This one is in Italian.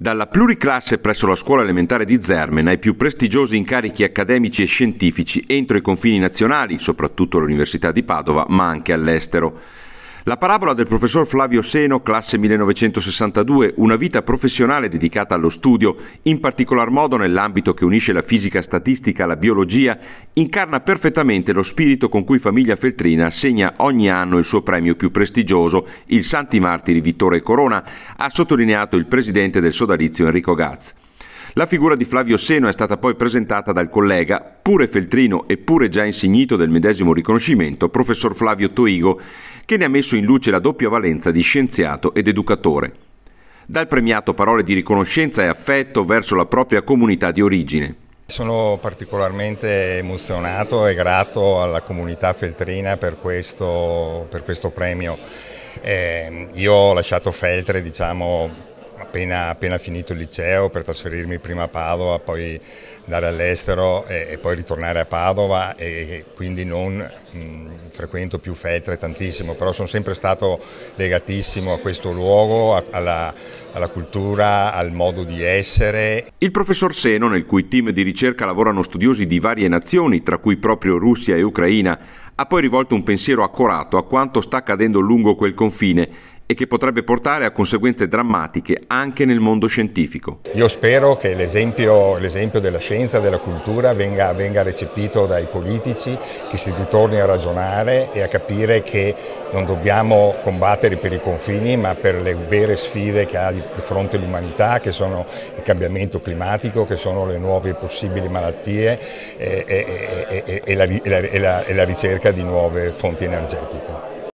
Dalla pluriclasse presso la scuola elementare di Zermena ai più prestigiosi incarichi accademici e scientifici entro i confini nazionali, soprattutto all'Università di Padova, ma anche all'estero. La parabola del professor Flavio Seno, classe 1962, una vita professionale dedicata allo studio, in particolar modo nell'ambito che unisce la fisica statistica alla biologia, incarna perfettamente lo spirito con cui famiglia Feltrina segna ogni anno il suo premio più prestigioso, il Santi Martiri Vittore Corona, ha sottolineato il presidente del sodalizio Enrico Gaz. La figura di Flavio Seno è stata poi presentata dal collega, pure feltrino e pure già insignito del medesimo riconoscimento, professor Flavio Toigo, che ne ha messo in luce la doppia valenza di scienziato ed educatore. Dal premiato parole di riconoscenza e affetto verso la propria comunità di origine. Sono particolarmente emozionato e grato alla comunità feltrina per questo, per questo premio. Eh, io ho lasciato Feltre diciamo, appena, appena, finito il liceo per trasferirmi prima a Padova, poi andare all'estero e, e, poi ritornare a Padova e, e quindi non mh, frequento più Feltre tantissimo, però sono sempre stato legatissimo a questo luogo, a, alla, alla cultura, al modo di essere. Il professor Seno, nel cui team di ricerca lavorano studiosi di varie nazioni, tra cui proprio Russia e Ucraina, ha poi rivolto un pensiero accorato a quanto sta accadendo lungo quel confine e che potrebbe portare a conseguenze drammatiche anche nel mondo scientifico. Io spero che l'esempio, l'esempio della scienza, della cultura venga, venga, recepito dai politici, che si ritorni a ragionare e a capire che non dobbiamo combattere per i confini ma per le vere sfide che ha di fronte l'umanità, che sono il cambiamento climatico, che sono le nuove possibili malattie e, e, e, e la, la, la ricerca di nuove fonti energetiche.